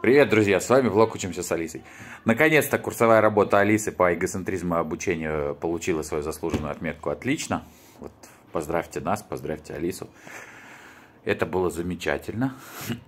Привет, друзья! С вами влог «Учимся с Алисой». Наконец-то курсовая работа Алисы по эгоцентризму и обучению получила свою заслуженную отметку «Отлично». Вот, поздравьте нас, поздравьте Алису. Это было замечательно.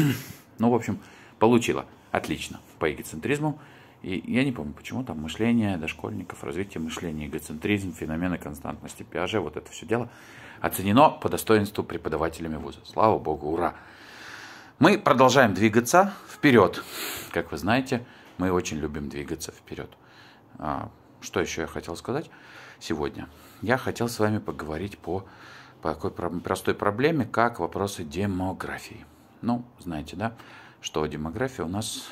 ну, в общем, получила «Отлично» по эгоцентризму. И я не помню, почему там мышление дошкольников, развитие мышления, эгоцентризм, феномены константности, пиаже, вот это все дело оценено по достоинству преподавателями вуза. Слава богу, ура! Мы продолжаем двигаться вперед. Как вы знаете, мы очень любим двигаться вперед. А, что еще я хотел сказать сегодня? Я хотел с вами поговорить по, по такой простой проблеме, как вопросы демографии. Ну, знаете, да, что демография у нас,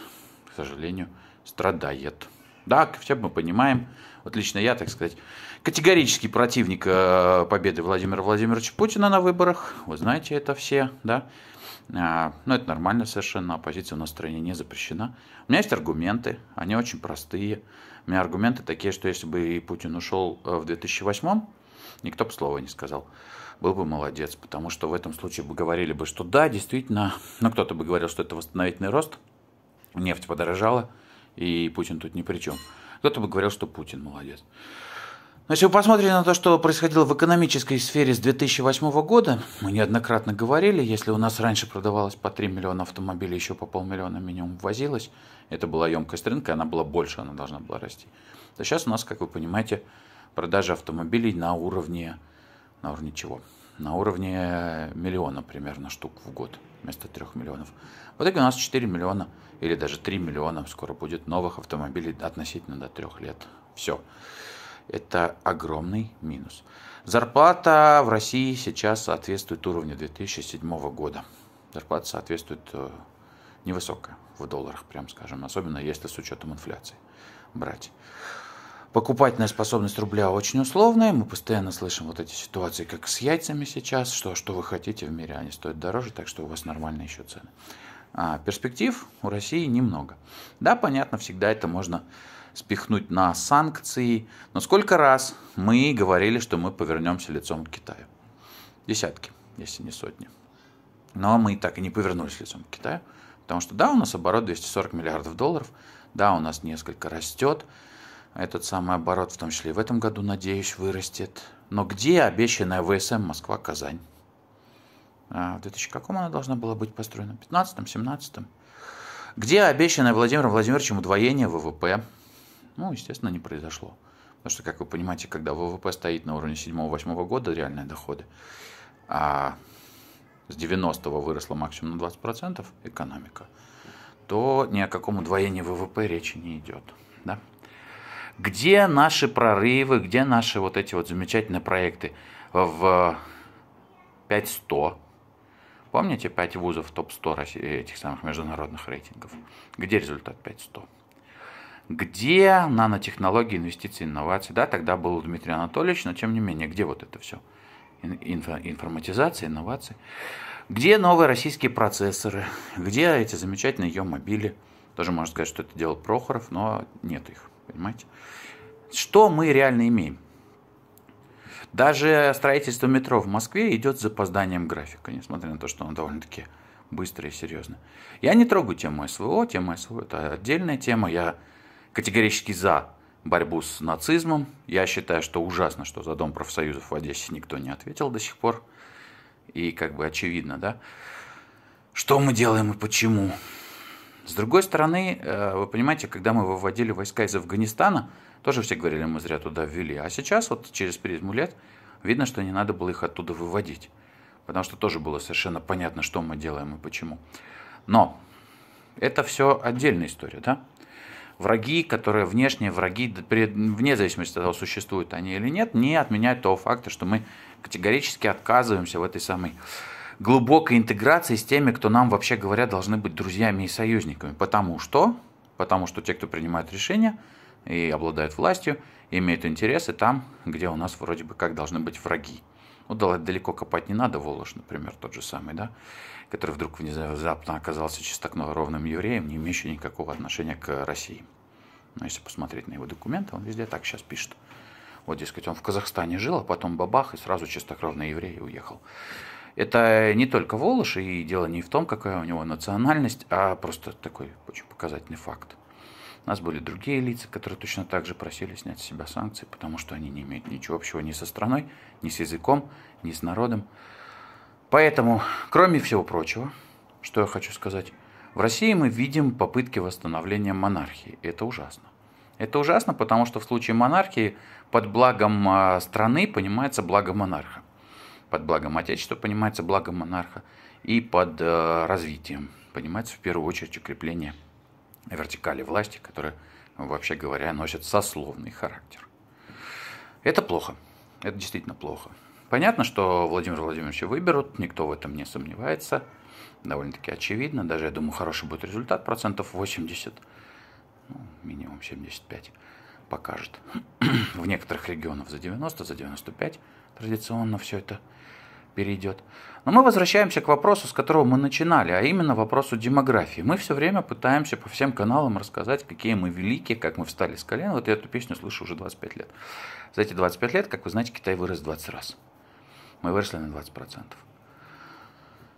к сожалению, страдает. Да, хотя бы мы понимаем. Вот лично я, так сказать, категорический противник э, победы Владимира Владимировича Путина на выборах. Вы знаете это все, да. А, но это нормально совершенно, оппозиция у нас в стране не запрещена. У меня есть аргументы, они очень простые. У меня аргументы такие, что если бы и Путин ушел э, в 2008-м, никто бы слова не сказал. Был бы молодец, потому что в этом случае бы говорили бы, что да, действительно, ну, кто-то бы говорил, что это восстановительный рост, нефть подорожала – и Путин тут ни при чем. Кто-то бы говорил, что Путин молодец. Но если вы посмотрите на то, что происходило в экономической сфере с 2008 года, мы неоднократно говорили, если у нас раньше продавалось по 3 миллиона автомобилей, еще по полмиллиона минимум ввозилось, это была емкость рынка, она была больше, она должна была расти. То сейчас у нас, как вы понимаете, продажи автомобилей на уровне, на уровне чего? на уровне миллиона примерно штук в год вместо 3 миллионов. В итоге у нас 4 миллиона или даже 3 миллиона скоро будет новых автомобилей относительно до 3 лет. Все. Это огромный минус. Зарплата в России сейчас соответствует уровню 2007 года. Зарплата соответствует э, невысокая в долларах, прям скажем, особенно если с учетом инфляции брать покупательная способность рубля очень условная. Мы постоянно слышим вот эти ситуации, как с яйцами сейчас, что, что вы хотите в мире, они стоят дороже, так что у вас нормальные еще цены. А перспектив у России немного. Да, понятно, всегда это можно спихнуть на санкции. Но сколько раз мы говорили, что мы повернемся лицом к Китаю? Десятки, если не сотни. Но мы так и не повернулись лицом к Китаю, потому что да, у нас оборот 240 миллиардов долларов, да, у нас несколько растет, этот самый оборот, в том числе и в этом году, надеюсь, вырастет. Но где обещанная ВСМ Москва-Казань? А, в 2000 каком она должна была быть построена? В 15-м, 17-м? Где обещанное Владимиром Владимировичем удвоение ВВП? Ну, естественно, не произошло. Потому что, как вы понимаете, когда ВВП стоит на уровне 7-8 года, реальные доходы, а с 90-го выросла максимум на 20% экономика, то ни о каком удвоении ВВП речи не идет. Да? Где наши прорывы, где наши вот эти вот замечательные проекты в 5100? Помните 5 вузов топ-100 этих самых международных рейтингов? Где результат 5100? Где нанотехнологии, инвестиции, инновации? Да, тогда был Дмитрий Анатольевич, но тем не менее, где вот это все? Инф информатизация, инновации. Где новые российские процессоры? Где эти замечательные ее мобили? Тоже можно сказать, что это делал Прохоров, но нет их. Понимаете? Что мы реально имеем? Даже строительство метро в Москве идет с запозданием графика, несмотря на то, что оно довольно-таки быстро и серьезно. Я не трогаю тему СВО, тема СВО это отдельная тема. Я категорически за борьбу с нацизмом. Я считаю, что ужасно, что за Дом профсоюзов в Одессе никто не ответил до сих пор. И как бы очевидно, да? Что мы делаем и почему? С другой стороны, э, вы понимаете, когда мы выводили войска из Афганистана, тоже все говорили, мы зря туда ввели. А сейчас, вот через призму лет, видно, что не надо было их оттуда выводить. Потому что тоже было совершенно понятно, что мы делаем и почему. Но это все отдельная история, да? Враги, которые внешние враги, вне зависимости от того, существуют они или нет, не отменяют того факта, что мы категорически отказываемся в этой самой глубокой интеграции с теми, кто нам, вообще говоря, должны быть друзьями и союзниками. Потому что, потому что те, кто принимает решения и обладают властью, имеют интересы там, где у нас вроде бы как должны быть враги. Ну, далеко копать не надо, Волош, например, тот же самый, да, который вдруг внезапно оказался чистокровным евреем, не имеющим никакого отношения к России. Но если посмотреть на его документы, он везде так сейчас пишет. Вот, дескать, он в Казахстане жил, а потом бабах, и сразу чистокровный еврей уехал это не только Волош, и дело не в том, какая у него национальность, а просто такой очень показательный факт. У нас были другие лица, которые точно так же просили снять с себя санкции, потому что они не имеют ничего общего ни со страной, ни с языком, ни с народом. Поэтому, кроме всего прочего, что я хочу сказать, в России мы видим попытки восстановления монархии. Это ужасно. Это ужасно, потому что в случае монархии под благом а, страны понимается благо монарха. Под благом Отечества понимается благо монарха и под э, развитием понимается в первую очередь укрепление вертикали власти, которая, ну, вообще говоря, носит сословный характер. Это плохо. Это действительно плохо. Понятно, что Владимира Владимировича выберут, никто в этом не сомневается. Довольно-таки очевидно. Даже, я думаю, хороший будет результат, процентов 80. Ну, минимум 75 покажет. в некоторых регионах за 90, за 95 традиционно все это перейдет. Но мы возвращаемся к вопросу, с которого мы начинали, а именно вопросу демографии. Мы все время пытаемся по всем каналам рассказать, какие мы великие, как мы встали с колен. Вот я эту песню слышу уже 25 лет. За эти 25 лет, как вы знаете, Китай вырос 20 раз. Мы выросли на 20%.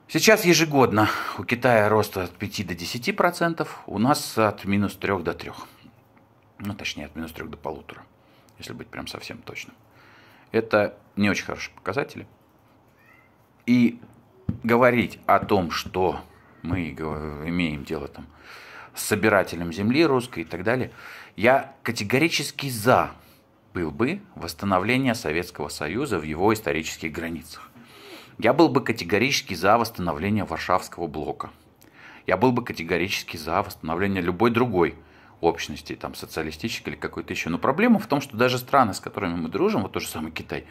Сейчас ежегодно у Китая рост от 5 до 10%, у нас от минус 3 до 3. Ну, точнее, от минус 3 до полутора, если быть прям совсем точным это не очень хорошие показатели. И говорить о том, что мы имеем дело там с собирателем земли русской и так далее, я категорически за был бы восстановление Советского Союза в его исторических границах. Я был бы категорически за восстановление Варшавского блока. Я был бы категорически за восстановление любой другой общности, там, социалистической или какой-то еще. Но проблема в том, что даже страны, с которыми мы дружим, вот то же самое Китай,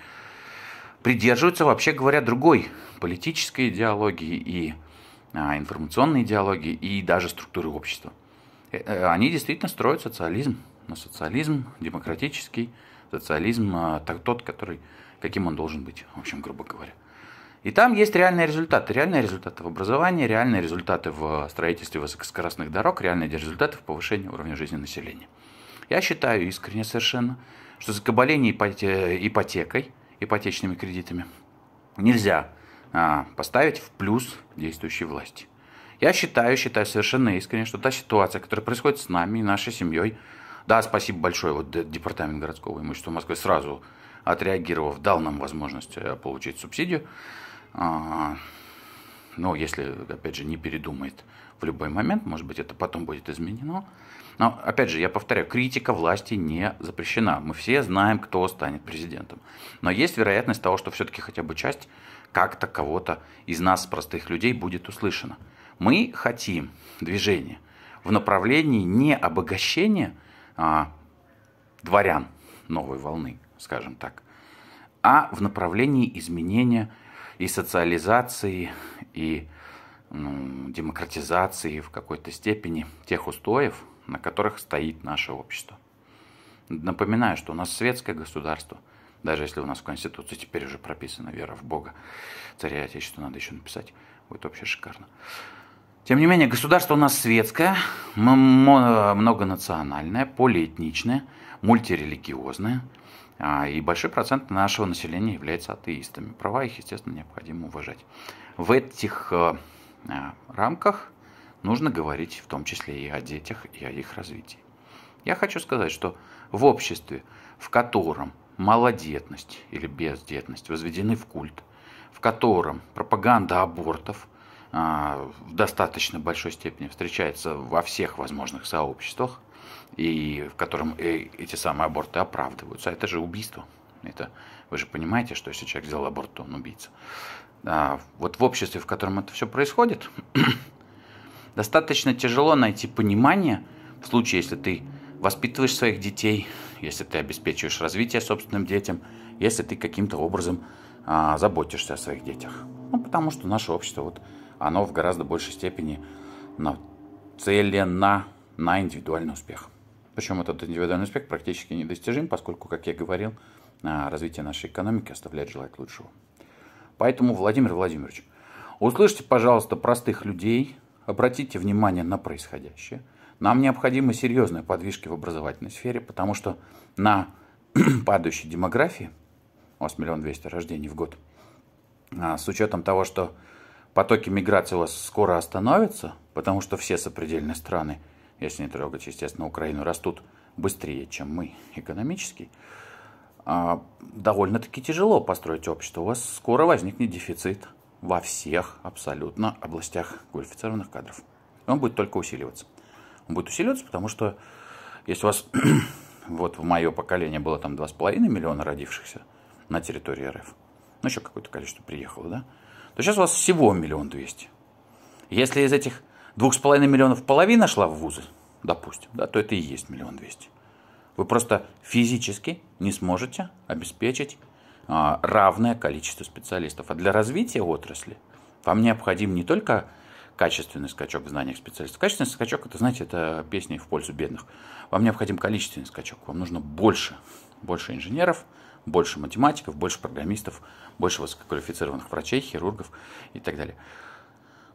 придерживаются, вообще говоря, другой политической идеологии и а, информационной идеологии, и даже структуры общества. Э, э, они действительно строят социализм, но социализм демократический, социализм а, тот, который, каким он должен быть, в общем, грубо говоря. И там есть реальные результаты. Реальные результаты в образовании, реальные результаты в строительстве высокоскоростных дорог, реальные результаты в повышении уровня жизни населения. Я считаю искренне совершенно, что закабаление ипотекой, ипотечными кредитами нельзя а, поставить в плюс действующей власти. Я считаю, считаю совершенно искренне, что та ситуация, которая происходит с нами и нашей семьей, да, спасибо большое, вот Департамент городского имущества Москвы сразу отреагировав, дал нам возможность э, получить субсидию. А, но если, опять же, не передумает в любой момент, может быть, это потом будет изменено. Но, опять же, я повторяю, критика власти не запрещена. Мы все знаем, кто станет президентом. Но есть вероятность того, что все-таки хотя бы часть как-то кого-то из нас, простых людей, будет услышана. Мы хотим движения в направлении не обогащения а, дворян новой волны, скажем так, а в направлении изменения и социализации, и ну, демократизации в какой-то степени тех устоев, на которых стоит наше общество. Напоминаю, что у нас светское государство, даже если у нас в Конституции теперь уже прописана вера в Бога, царя Отечества надо еще написать, будет вообще шикарно. Тем не менее, государство у нас светское, многонациональное, полиэтничное – мультирелигиозная, а, и большой процент нашего населения является атеистами. Права их, естественно, необходимо уважать. В этих э, а, рамках нужно говорить в том числе и о детях, и о их развитии. Я хочу сказать, что в обществе, в котором малодетность или бездетность возведены в культ, в котором пропаганда абортов а, в достаточно большой степени встречается во всех возможных сообществах – и в котором э, эти самые аборты оправдываются. Это же убийство. Это, вы же понимаете, что если человек сделал аборт, то он убийца. А вот в обществе, в котором это все происходит, достаточно тяжело найти понимание в случае, если ты воспитываешь своих детей, если ты обеспечиваешь развитие собственным детям, если ты каким-то образом а, заботишься о своих детях. Ну, потому что наше общество, вот, оно в гораздо большей степени нацелено на индивидуальный успех. Причем этот индивидуальный успех практически недостижим, поскольку, как я говорил, а, развитие нашей экономики оставляет желать лучшего. Поэтому, Владимир Владимирович, услышьте, пожалуйста, простых людей, обратите внимание на происходящее. Нам необходимы серьезные подвижки в образовательной сфере, потому что на падающей демографии, у вас миллион двести рождений в год, а, с учетом того, что потоки миграции у вас скоро остановятся, потому что все сопредельные страны – если не трогать, естественно, Украину, растут быстрее, чем мы экономически, а, довольно-таки тяжело построить общество. У вас скоро возникнет дефицит во всех абсолютно областях квалифицированных кадров. И он будет только усиливаться. Он будет усиливаться, потому что если у вас вот в мое поколение было там 2,5 миллиона родившихся на территории РФ, ну еще какое-то количество приехало, да, то сейчас у вас всего миллион двести. Если из этих Двух с половиной миллионов половина шла в вузы, допустим, да, то это и есть миллион двести. Вы просто физически не сможете обеспечить а, равное количество специалистов. А для развития отрасли вам необходим не только качественный скачок в знаниях специалистов. Качественный скачок, это, знаете, это песни в пользу бедных. Вам необходим количественный скачок. Вам нужно больше, больше инженеров, больше математиков, больше программистов, больше высококвалифицированных врачей, хирургов и так далее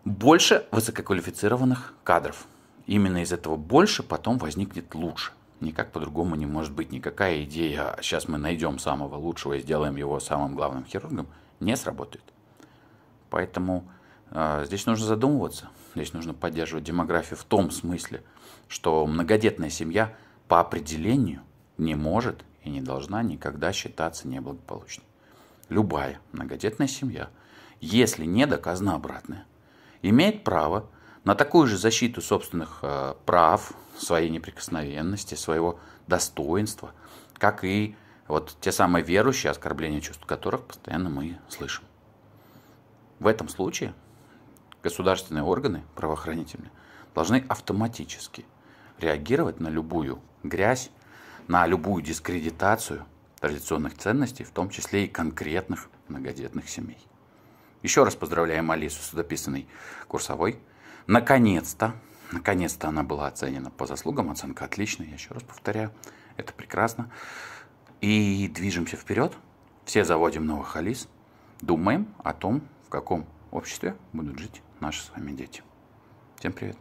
больше высококвалифицированных кадров. Именно из этого больше потом возникнет лучше. Никак по-другому не может быть. Никакая идея, сейчас «А мы найдем самого лучшего и сделаем его самым главным хирургом, не сработает. Поэтому э, здесь нужно задумываться, здесь нужно поддерживать демографию в том смысле, что многодетная семья по определению не может и не должна никогда считаться неблагополучной. Любая многодетная семья, если не доказано обратное – имеет право на такую же защиту собственных э, прав, своей неприкосновенности, своего достоинства, как и вот те самые верующие, оскорбления чувств которых постоянно мы слышим. В этом случае государственные органы правоохранительные должны автоматически реагировать на любую грязь, на любую дискредитацию традиционных ценностей, в том числе и конкретных многодетных семей. Еще раз поздравляем Алису с дописанной курсовой. Наконец-то, наконец-то она была оценена по заслугам. Оценка отличная, я еще раз повторяю. Это прекрасно. И движемся вперед. Все заводим новых Алис. Думаем о том, в каком обществе будут жить наши с вами дети. Всем привет.